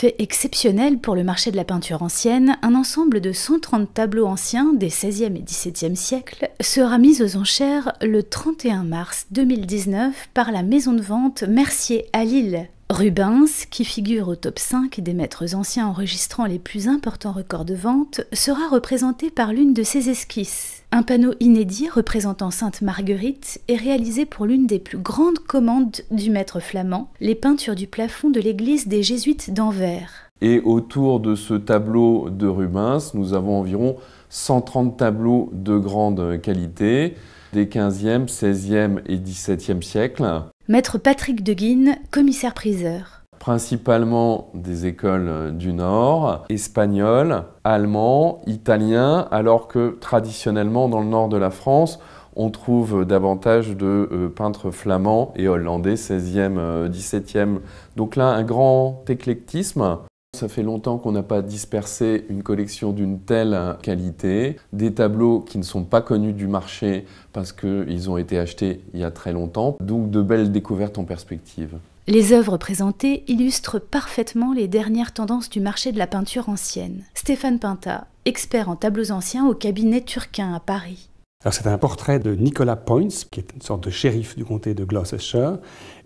Fait exceptionnel pour le marché de la peinture ancienne, un ensemble de 130 tableaux anciens des 16e et 17e siècles sera mis aux enchères le 31 mars 2019 par la maison de vente Mercier à Lille. Rubens, qui figure au top 5 des maîtres anciens enregistrant les plus importants records de vente, sera représenté par l'une de ses esquisses. Un panneau inédit représentant Sainte Marguerite est réalisé pour l'une des plus grandes commandes du maître flamand, les peintures du plafond de l'église des Jésuites d'Anvers. Et autour de ce tableau de Rubens, nous avons environ 130 tableaux de grande qualité des 15e, 16e et 17e siècles. Maître Patrick de Guine, commissaire-priseur principalement des écoles euh, du Nord, espagnoles, allemands, italiens, alors que traditionnellement dans le Nord de la France, on trouve davantage de euh, peintres flamands et hollandais 16e, 17e. Euh, donc là, un grand éclectisme. Ça fait longtemps qu'on n'a pas dispersé une collection d'une telle qualité, des tableaux qui ne sont pas connus du marché parce qu'ils ont été achetés il y a très longtemps, donc de belles découvertes en perspective. Les œuvres présentées illustrent parfaitement les dernières tendances du marché de la peinture ancienne. Stéphane Pinta, expert en tableaux anciens au cabinet Turquin à Paris. c'est un portrait de Nicolas Points, qui est une sorte de shérif du comté de Gloucestershire,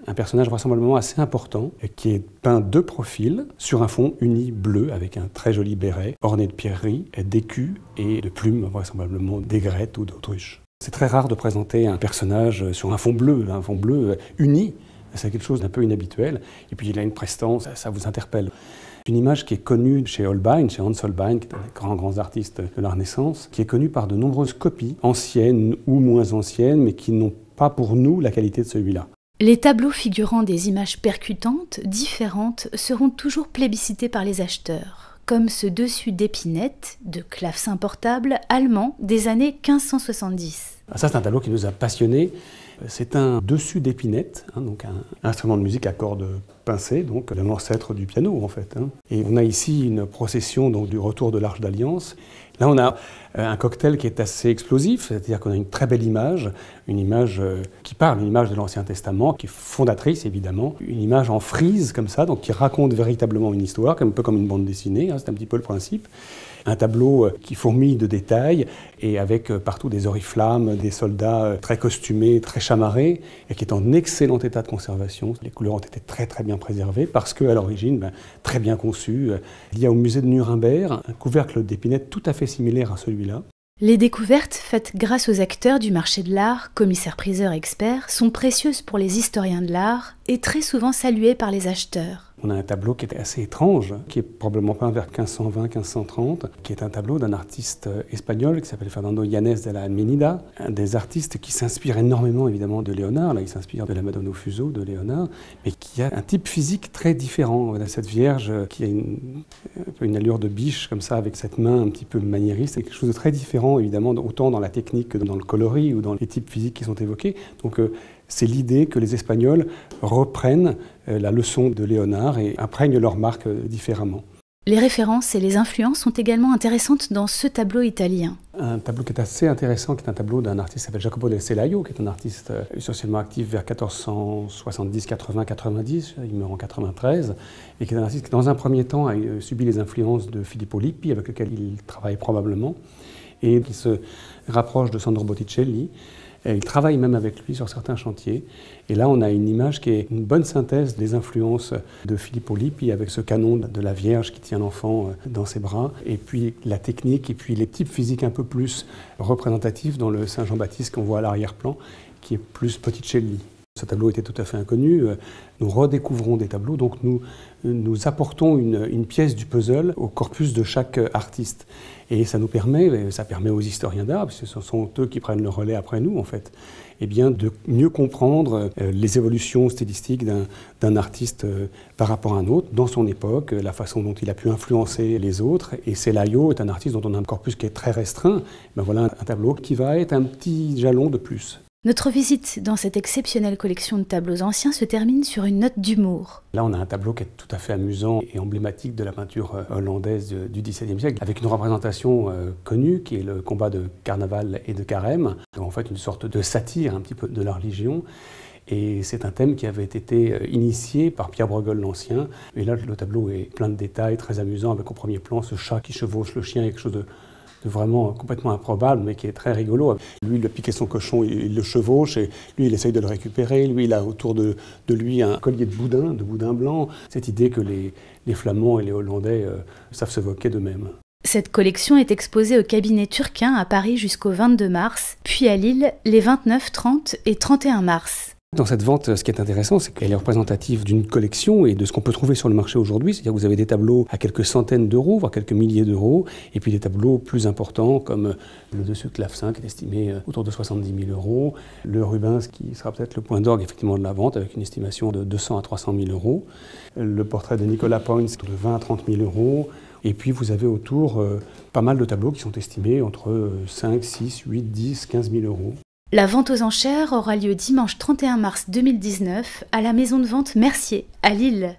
un personnage vraisemblablement assez important, qui est peint de profil sur un fond uni bleu avec un très joli béret, orné de pierreries, d'écus et de plumes, vraisemblablement d'aigrettes ou d'autruche. C'est très rare de présenter un personnage sur un fond bleu, un fond bleu uni, c'est quelque chose d'un peu inhabituel. Et puis il a une prestance, ça vous interpelle. Une image qui est connue chez Holbein, chez Hans Holbein, qui est un des grands, grands artistes de la Renaissance, qui est connue par de nombreuses copies, anciennes ou moins anciennes, mais qui n'ont pas pour nous la qualité de celui-là. Les tableaux figurant des images percutantes, différentes, seront toujours plébiscités par les acheteurs, comme ce dessus d'épinette de clavecin portable allemand des années 1570. Ah, ça, c'est un tableau qui nous a passionnés c'est un dessus d'épinette, hein, donc un instrument de musique à cordes pincé, donc l'ancêtre du piano en fait. Hein. Et on a ici une procession donc, du retour de l'Arche d'Alliance. Là, on a euh, un cocktail qui est assez explosif, c'est-à-dire qu'on a une très belle image, une image euh, qui parle, une image de l'Ancien Testament, qui est fondatrice évidemment, une image en frise comme ça, donc qui raconte véritablement une histoire, un peu comme une bande dessinée, hein, c'est un petit peu le principe. Un tableau euh, qui fourmille de détails et avec partout des oriflammes, des soldats très costumés, très chamarrés et qui est en excellent état de conservation. Les couleurs ont été très très bien préservé parce qu'à l'origine, ben, très bien conçu. Euh, il y a au musée de Nuremberg un couvercle d'épinette tout à fait similaire à celui-là. Les découvertes faites grâce aux acteurs du marché de l'art, commissaires-priseurs, experts, sont précieuses pour les historiens de l'art et très souvent saluées par les acheteurs. On a un tableau qui est assez étrange, hein, qui est probablement peint vers 1520-1530, qui est un tableau d'un artiste euh, espagnol qui s'appelle Fernando Yanes de la Almenida, un des artistes qui s'inspire énormément évidemment de Léonard, là il s'inspire de la Madonna au fuseau de Léonard, mais qui a un type physique très différent. On a cette vierge euh, qui a euh, une, allure de biche comme ça, avec cette main un petit peu maniériste, c'est quelque chose de très différent évidemment, autant dans la technique que dans le coloris ou dans les types physiques qui sont évoqués. Donc c'est l'idée que les Espagnols reprennent euh, la leçon de Léonard et imprègnent leur marque euh, différemment. Les références et les influences sont également intéressantes dans ce tableau italien. Un tableau qui est assez intéressant, qui est un tableau d'un artiste qui s'appelle Jacopo del Celayo qui est un artiste euh, essentiellement actif vers 1470, 80, 90, il meurt en 93, et qui est un artiste qui, dans un premier temps, a subi les influences de Filippo Lippi, avec lequel il travaille probablement, et qui se rapproche de Sandro Botticelli il travaille même avec lui sur certains chantiers. Et là, on a une image qui est une bonne synthèse des influences de Philippe Lippi avec ce canon de la Vierge qui tient l'enfant euh, dans ses bras, et puis la technique, et puis les types physiques un peu plus représentatifs dans le Saint Jean-Baptiste qu'on voit à l'arrière-plan, qui est plus lui. Ce tableau était tout à fait inconnu. Euh, nous redécouvrons des tableaux, donc nous, nous apportons une, une, pièce du puzzle au corpus de chaque artiste. Et ça nous permet, ça permet aux historiens d'art, parce que ce sont eux qui prennent le relais après nous en fait, et eh bien de mieux comprendre euh, les évolutions stylistiques d'un artiste euh, par rapport à un autre, dans son époque, la façon dont il a pu influencer les autres. Et Celayo est un artiste dont on a un corpus qui est très restreint. Ben voilà un tableau qui va être un petit jalon de plus. Notre visite dans cette exceptionnelle collection de tableaux anciens se termine sur une note d'humour. Là, on a un tableau qui est tout à fait amusant et emblématique de la peinture euh, hollandaise euh, du XVIIe siècle, avec une représentation euh, connue qui est le combat de carnaval et de carême, en fait une sorte de satire un petit peu de la religion. Et c'est un thème qui avait été initié par Pierre Bruegel l'Ancien. Et là, le tableau est plein de détails, très amusant, avec au premier plan ce chat qui chevauche le chien, quelque chose de vraiment complètement improbable, mais qui est très rigolo. Lui, il a piqué son cochon, il le chevauche, et lui, il essaye de le récupérer. Lui, il a autour de, lui un collier de boudin, de boudin blanc. Cette idée que les, Flamands et les Hollandais euh, savent se voquer d'eux-mêmes. Cette collection est exposée au cabinet turquin à Paris jusqu'au 22 mars, puis à Lille les 29, 30 et 31 mars. Dans cette vente, ce qui est intéressant, c'est qu'elle est représentative d'une collection et de ce qu'on peut trouver sur le marché aujourd'hui. C'est-à-dire que vous avez des tableaux à quelques centaines d'euros, voire quelques milliers d'euros, et puis des tableaux plus importants comme le dessus de clavecin qui est estimé euh, autour de 70 000 euros, le Rubens qui sera peut-être le point d'orgue effectivement de la vente avec une estimation de 200 à 300 000 euros, le portrait de Nicolas Poins de 20 à 30 000 euros, et puis vous avez autour euh, pas mal de tableaux qui sont estimés entre 5, 6, 8, 10, 15 000 euros. La vente aux enchères aura lieu dimanche 31 mars 2019 à la maison de vente Mercier à Lille.